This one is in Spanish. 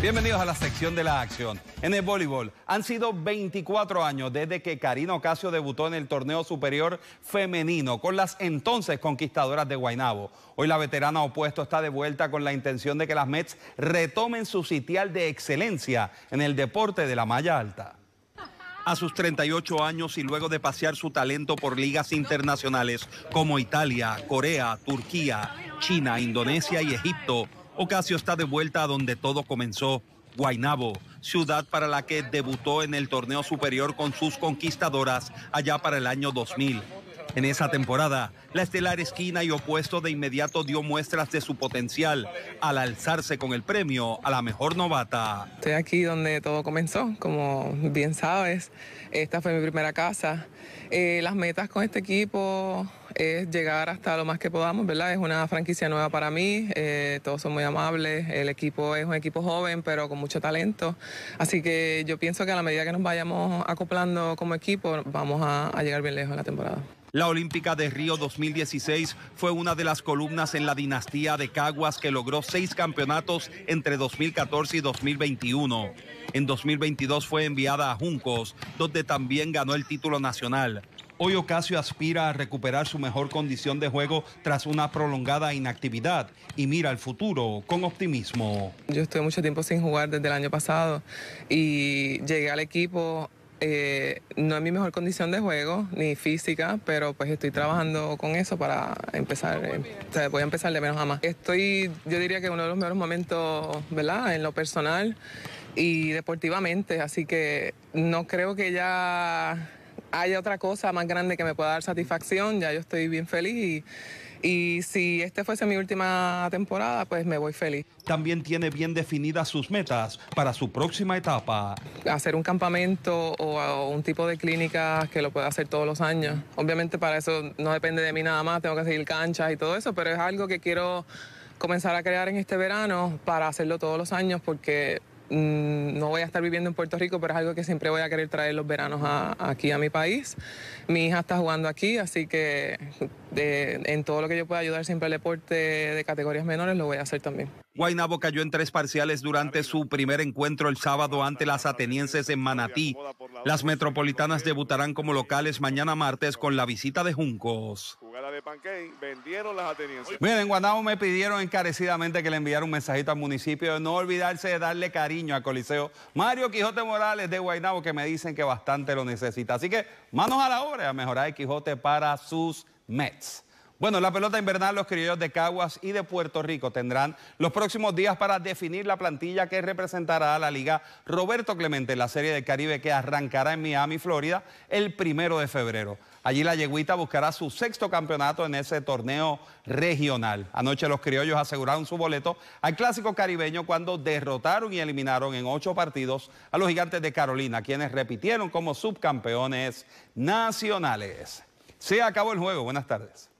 Bienvenidos a la sección de la acción. En el voleibol han sido 24 años desde que Karina Ocasio debutó en el torneo superior femenino con las entonces conquistadoras de Guainabo. Hoy la veterana opuesto está de vuelta con la intención de que las Mets retomen su sitial de excelencia en el deporte de la malla alta. A sus 38 años y luego de pasear su talento por ligas internacionales como Italia, Corea, Turquía, China, Indonesia y Egipto, Ocasio está de vuelta a donde todo comenzó, Guaynabo, ciudad para la que debutó en el torneo superior con sus conquistadoras allá para el año 2000. En esa temporada, la estelar esquina y opuesto de inmediato dio muestras de su potencial al alzarse con el premio a la mejor novata. Estoy aquí donde todo comenzó, como bien sabes. Esta fue mi primera casa. Eh, las metas con este equipo es llegar hasta lo más que podamos, ¿verdad? Es una franquicia nueva para mí, eh, todos son muy amables, el equipo es un equipo joven pero con mucho talento, así que yo pienso que a la medida que nos vayamos acoplando como equipo vamos a, a llegar bien lejos en la temporada. La Olímpica de Río 2016 fue una de las columnas en la dinastía de Caguas que logró seis campeonatos entre 2014 y 2021. En 2022 fue enviada a Juncos, donde también ganó el título nacional. Hoy Ocasio aspira a recuperar su mejor condición de juego tras una prolongada inactividad y mira al futuro con optimismo. Yo estuve mucho tiempo sin jugar desde el año pasado y llegué al equipo eh, no es mi mejor condición de juego, ni física, pero pues estoy trabajando con eso para empezar, eh, voy a empezar de menos a más. Estoy, yo diría que uno de los mejores momentos, ¿verdad?, en lo personal y deportivamente, así que no creo que ya haya otra cosa más grande que me pueda dar satisfacción, ya yo estoy bien feliz y y si este fuese mi última temporada, pues me voy feliz. También tiene bien definidas sus metas para su próxima etapa. Hacer un campamento o, un tipo de clínica que lo pueda hacer todos los años. Obviamente para eso no depende de mí nada más, tengo que seguir canchas y todo eso, pero es algo que quiero comenzar a crear en este verano para hacerlo todos los años porque Mm, no voy a estar viviendo en Puerto Rico, pero es algo que siempre voy a querer traer los veranos aquí a mi país. Mi hija está jugando aquí, así que en todo lo que yo pueda ayudar siempre al deporte de categorías menores lo voy a hacer también. Guaynabo cayó en tres parciales durante su primer encuentro el sábado ante las atenienses en Manatí. Las metropolitanas debutarán como locales mañana martes con la visita de Juncos vendieron las ateniencias. Miren, en me pidieron encarecidamente que le enviara un mensajito al municipio de no olvidarse de darle cariño al Coliseo Mario Quijote Morales de Guaynabo, que me dicen que bastante lo necesita. Así que manos a la obra a mejorar el Quijote para sus Mets. Bueno, la pelota invernal, los criollos de Caguas y de Puerto Rico tendrán los próximos días para definir la plantilla que representará a la Liga Roberto Clemente en la Serie de Caribe que arrancará en Miami, Florida, el primero de febrero. Allí la Yeguita buscará su sexto campeonato en ese torneo regional. Anoche los criollos aseguraron su boleto al clásico caribeño cuando derrotaron y eliminaron en ocho partidos a los gigantes de Carolina, quienes repitieron como subcampeones nacionales. Se acabó el juego. Buenas tardes.